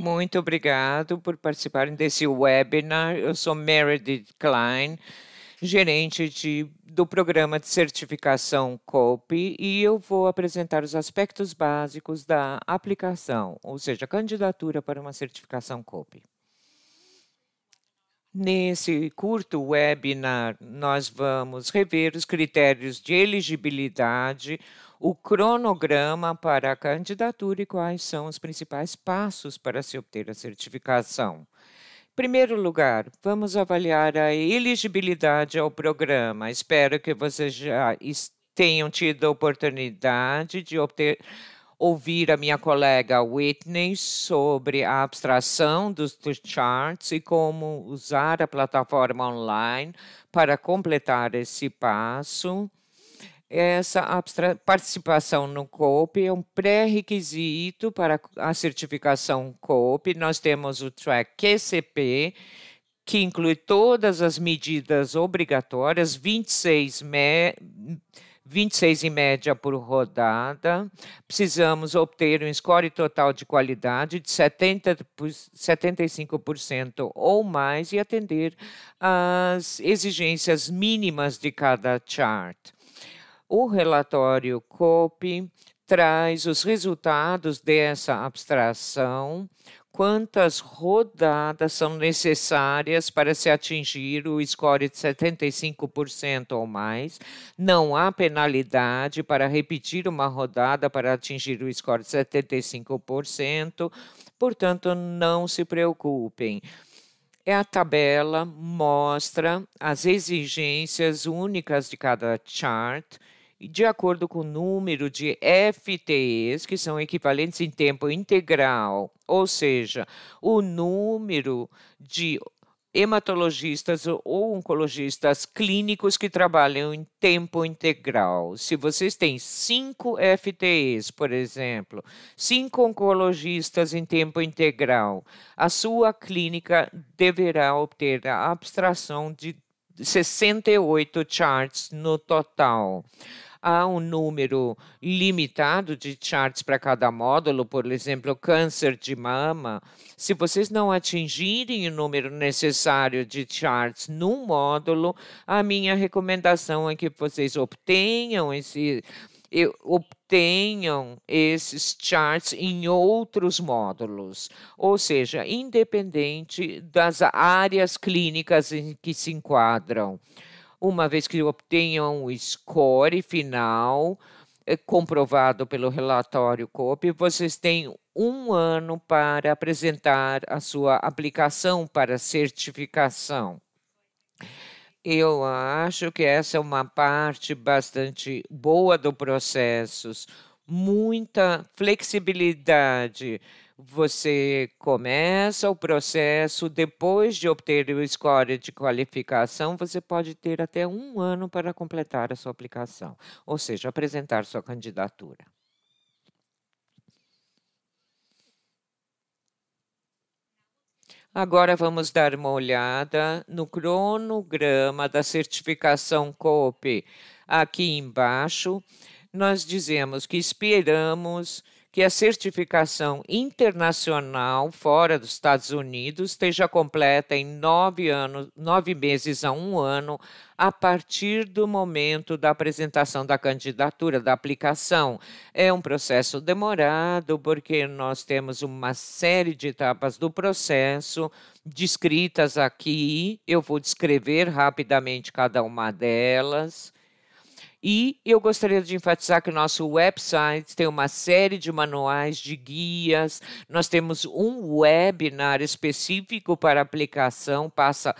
Muito obrigado por participarem desse webinar. Eu sou Meredith Klein, gerente de, do programa de certificação COPE, e eu vou apresentar os aspectos básicos da aplicação, ou seja, candidatura para uma certificação COPE. Nesse curto webinar, nós vamos rever os critérios de elegibilidade, o cronograma para a candidatura e quais são os principais passos para se obter a certificação. Em primeiro lugar, vamos avaliar a elegibilidade ao programa. Espero que vocês já tenham tido a oportunidade de obter ouvir a minha colega Whitney sobre a abstração dos, dos charts e como usar a plataforma online para completar esse passo. Essa participação no COOP é um pré-requisito para a certificação COOP. Nós temos o track QCP, que inclui todas as medidas obrigatórias, 26 me 26 em média por rodada. Precisamos obter um score total de qualidade de 70 por, 75% ou mais e atender às exigências mínimas de cada chart. O relatório COPE traz os resultados dessa abstração, quantas rodadas são necessárias para se atingir o score de 75% ou mais. Não há penalidade para repetir uma rodada para atingir o score de 75%, portanto, não se preocupem. É a tabela mostra as exigências únicas de cada chart de acordo com o número de FTEs, que são equivalentes em tempo integral, ou seja, o número de hematologistas ou oncologistas clínicos que trabalham em tempo integral. Se vocês têm cinco FTEs, por exemplo, cinco oncologistas em tempo integral, a sua clínica deverá obter a abstração de 68 charts no total há um número limitado de charts para cada módulo, por exemplo, câncer de mama. Se vocês não atingirem o número necessário de charts num módulo, a minha recomendação é que vocês obtenham esse eu, obtenham esses charts em outros módulos, ou seja, independente das áreas clínicas em que se enquadram uma vez que obtenham o score final eh, comprovado pelo relatório COP, vocês têm um ano para apresentar a sua aplicação para certificação. Eu acho que essa é uma parte bastante boa do processo, muita flexibilidade você começa o processo, depois de obter o score de qualificação, você pode ter até um ano para completar a sua aplicação, ou seja, apresentar sua candidatura. Agora vamos dar uma olhada no cronograma da certificação COPE. Aqui embaixo, nós dizemos que esperamos que a certificação internacional fora dos Estados Unidos esteja completa em nove, anos, nove meses a um ano, a partir do momento da apresentação da candidatura, da aplicação. É um processo demorado, porque nós temos uma série de etapas do processo descritas aqui. Eu vou descrever rapidamente cada uma delas. E eu gostaria de enfatizar que o nosso website tem uma série de manuais, de guias, nós temos um webinar específico para aplicação, passa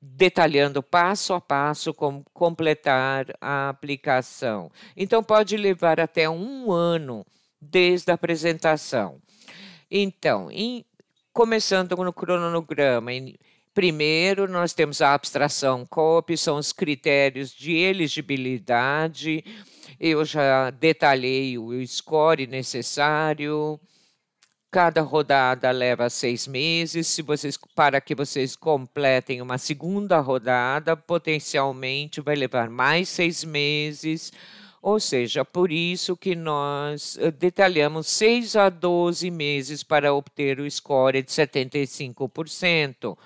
detalhando passo a passo como completar a aplicação. Então, pode levar até um ano desde a apresentação. Então, em, começando no cronograma, em Primeiro, nós temos a abstração COP, são os critérios de elegibilidade. Eu já detalhei o score necessário. Cada rodada leva seis meses. Se vocês, para que vocês completem uma segunda rodada, potencialmente vai levar mais seis meses. Ou seja, por isso que nós eh, detalhamos 6 a 12 meses para obter o score de 75%.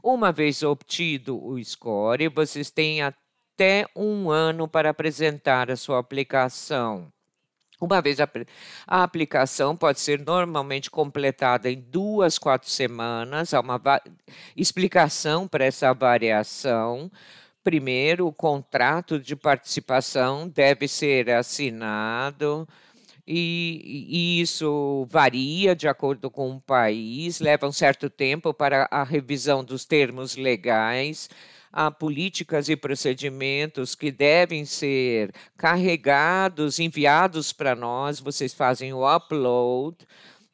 Uma vez obtido o score, vocês têm até um ano para apresentar a sua aplicação. Uma vez a, a, aplicação pode ser normalmente completada em duas, quatro semanas, há uma explicação para essa variação. Primeiro, o contrato de participação deve ser assinado e, e, isso varia de acordo com o país, leva um certo tempo para a revisão dos termos legais. Há políticas e procedimentos que devem ser carregados, enviados para nós, vocês fazem o upload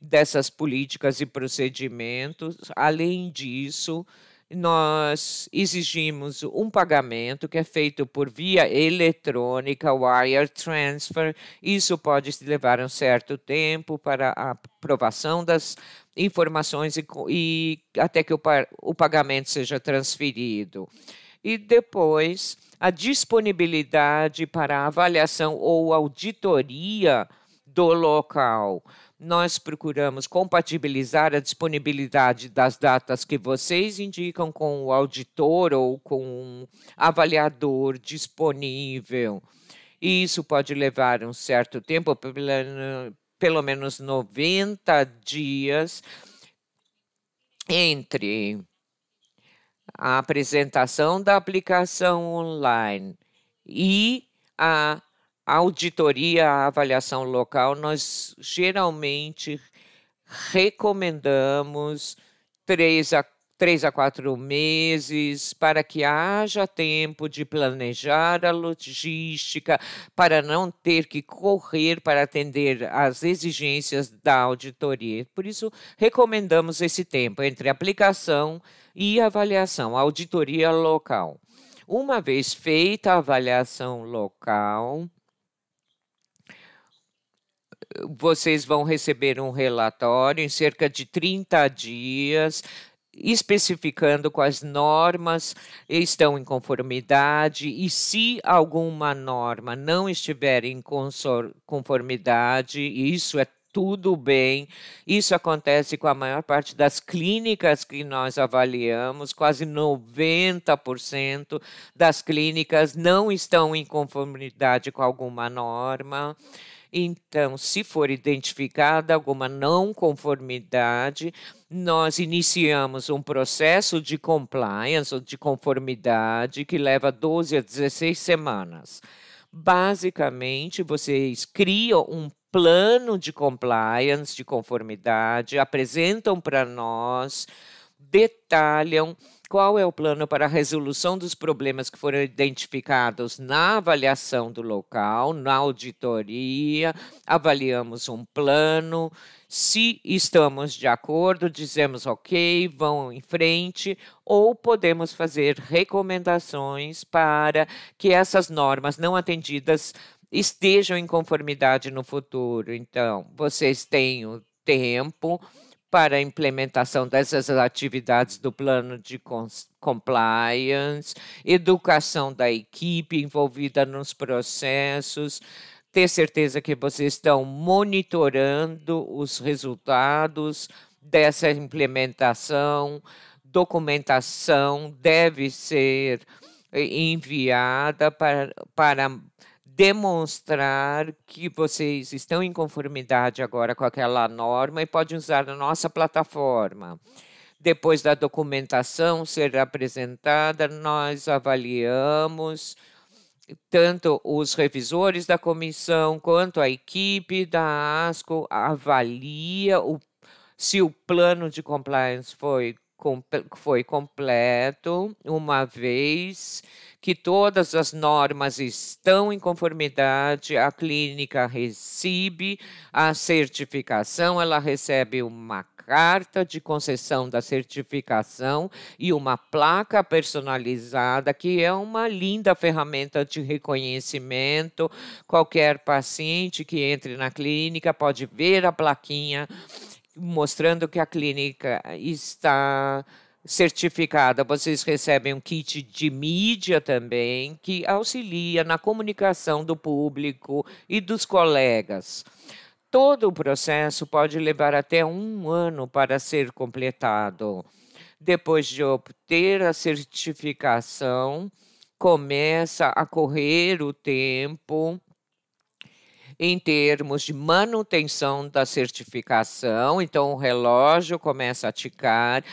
dessas políticas e procedimentos. Além disso, nós exigimos um pagamento que é feito por via eletrônica, wire transfer. Isso pode levar um certo tempo para a aprovação das informações e, e até que o, o pagamento seja transferido. E depois, a disponibilidade para avaliação ou auditoria do local nós procuramos compatibilizar a disponibilidade das datas que vocês indicam com o auditor ou com um avaliador disponível. E isso pode levar um certo tempo, pelo menos 90 dias, entre a apresentação da aplicação online e a a auditoria, a avaliação local, nós geralmente recomendamos três a três a quatro meses para que haja tempo de planejar a logística, para não ter que correr para atender às exigências da auditoria. Por isso, recomendamos esse tempo entre aplicação e avaliação, auditoria local. Uma vez feita a avaliação local, vocês vão receber um relatório em cerca de 30 dias especificando quais normas estão em conformidade e se alguma norma não estiver em conformidade, isso é tudo bem. Isso acontece com a maior parte das clínicas que nós avaliamos, quase 90% das clínicas não estão em conformidade com alguma norma. Então, se for identificada alguma não conformidade, nós iniciamos um processo de compliance ou de conformidade que leva 12 a 16 semanas. Basicamente, vocês criam um plano de compliance, de conformidade, apresentam para nós, detalham qual é o plano para a resolução dos problemas que foram identificados na avaliação do local, na auditoria? Avaliamos um plano. Se estamos de acordo, dizemos ok, vão em frente, ou podemos fazer recomendações para que essas normas não atendidas estejam em conformidade no futuro. Então, vocês têm o tempo para a implementação dessas atividades do plano de compliance, educação da equipe envolvida nos processos, ter certeza que vocês estão monitorando os resultados dessa implementação, documentação deve ser eh, enviada para, para demonstrar que vocês estão em conformidade agora com aquela norma e pode usar a nossa plataforma. Depois da documentação ser apresentada, nós avaliamos tanto os revisores da comissão quanto a equipe da ASCO avalia o, se o plano de compliance foi foi completo, uma vez que todas as normas estão em conformidade, a clínica recebe a certificação, ela recebe uma carta de concessão da certificação e uma placa personalizada, que é uma linda ferramenta de reconhecimento. Qualquer paciente que entre na clínica pode ver a plaquinha mostrando que a clínica está certificada. Vocês recebem um kit de mídia também que auxilia na comunicação do público e dos colegas. Todo o processo pode levar até um ano para ser completado. Depois de obter a certificação, começa a correr o tempo em termos de manutenção da certificação. Então, o relógio começa a ticar.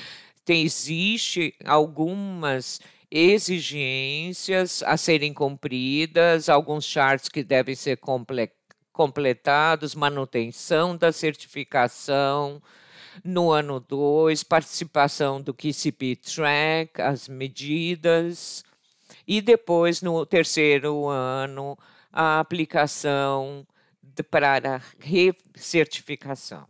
Tem, existe algumas exigências a serem cumpridas, alguns charts que devem ser comple completados, manutenção da certificação no ano 2, participação do KCP Track, as medidas, e depois, no terceiro ano, a aplicação para recertificação.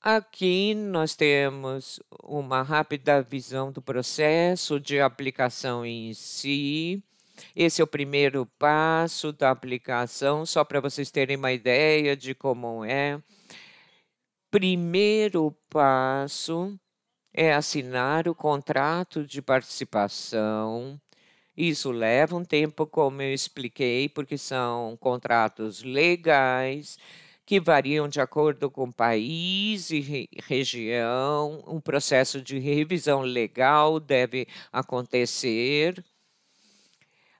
Aqui nós temos uma rápida visão do processo de aplicação em si. Esse é o primeiro passo da aplicação, só para vocês terem uma ideia de como é. Primeiro passo é assinar o contrato de participação isso leva um tempo, como eu expliquei, porque são contratos legais que variam de acordo com país e re região. Um processo de revisão legal deve acontecer.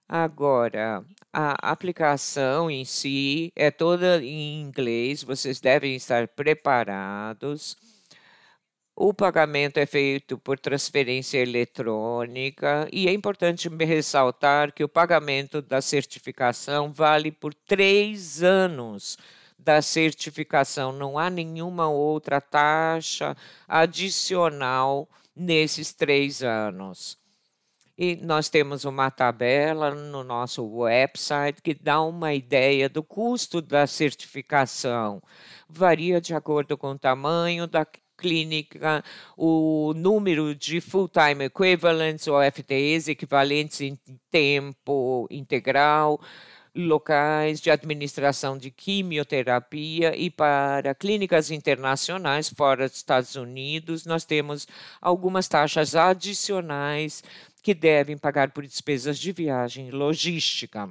Agora, a aplicação em si é toda em inglês, vocês devem estar preparados. O pagamento é feito por transferência eletrônica e é importante ressaltar que o pagamento da certificação vale por três anos da certificação. Não há nenhuma outra taxa adicional nesses três anos. E nós temos uma tabela no nosso website que dá uma ideia do custo da certificação. Varia de acordo com o tamanho da clínica, o número de full-time equivalents ou FTEs equivalentes em tempo integral, locais de administração de quimioterapia e para clínicas internacionais fora dos Estados Unidos, nós temos algumas taxas adicionais que devem pagar por despesas de viagem e logística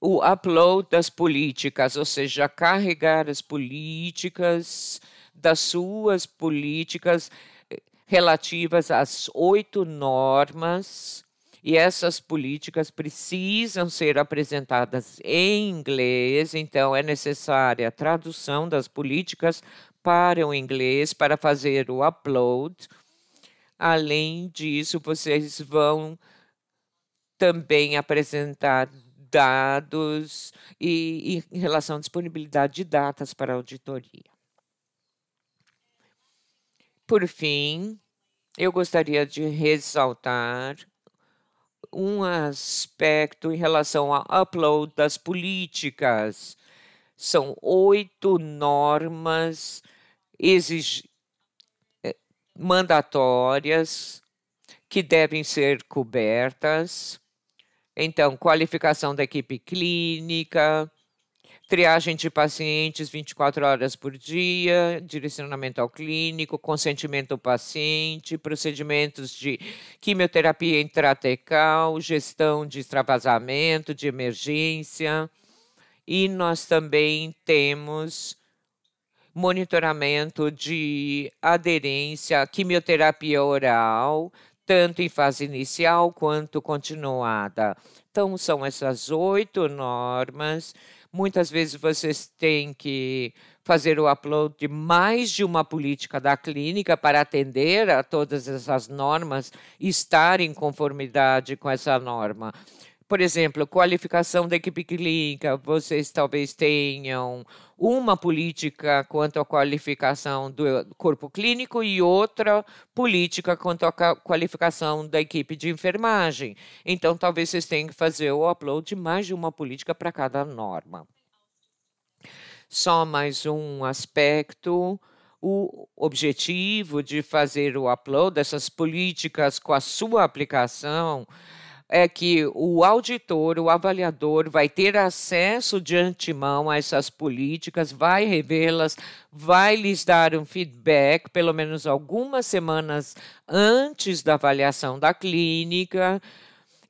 o upload das políticas, ou seja, carregar as políticas das suas políticas eh, relativas às oito normas. E essas políticas precisam ser apresentadas em inglês, então é necessária a tradução das políticas para o inglês para fazer o upload. Além disso, vocês vão também apresentar dados e, e em relação à disponibilidade de datas para auditoria. Por fim, eu gostaria de ressaltar um aspecto em relação ao upload das políticas. São oito normas exig... Eh, mandatórias que devem ser cobertas então, qualificação da equipe clínica, triagem de pacientes 24 horas por dia, direcionamento ao clínico, consentimento ao paciente, procedimentos de quimioterapia intratecal, gestão de extravasamento, de emergência. E nós também temos monitoramento de aderência à quimioterapia oral, tanto em fase inicial quanto continuada. Então, são essas oito normas. Muitas vezes vocês têm que fazer o upload de mais de uma política da clínica para atender a todas essas normas e estar em conformidade com essa norma por exemplo, qualificação da equipe clínica, vocês talvez tenham uma política quanto à qualificação do corpo clínico e outra política quanto à qualificação da equipe de enfermagem. Então, talvez vocês tenham que fazer o upload de mais de uma política para cada norma. Só mais um aspecto o objetivo de fazer o upload dessas políticas com a sua aplicação é que o auditor, o avaliador, vai ter acesso de antemão a essas políticas, vai revê-las, vai lhes dar um feedback, pelo menos algumas semanas antes da avaliação da clínica,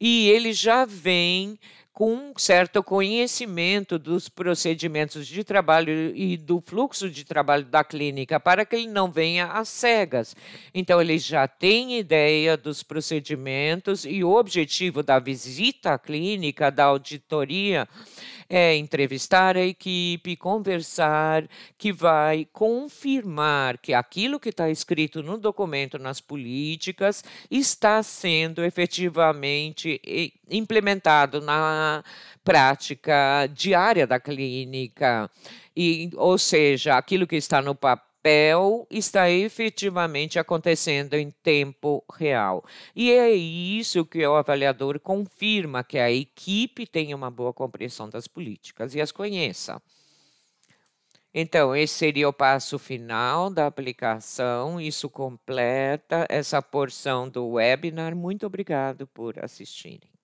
e ele já vem com um certo conhecimento dos procedimentos de trabalho e do fluxo de trabalho da clínica, para que ele não venha às cegas. Então, ele já tem ideia dos procedimentos e o objetivo da visita à clínica, da auditoria, é entrevistar a equipe, conversar, que vai confirmar que aquilo que está escrito no documento, nas políticas, está sendo efetivamente implementado na prática diária da clínica. E, ou seja, aquilo que está no papel está efetivamente acontecendo em tempo real. E é isso que o avaliador confirma que a equipe tem uma boa compreensão das políticas e as conheça. Então, esse seria o passo final da aplicação. Isso completa essa porção do webinar. Muito obrigado por assistirem.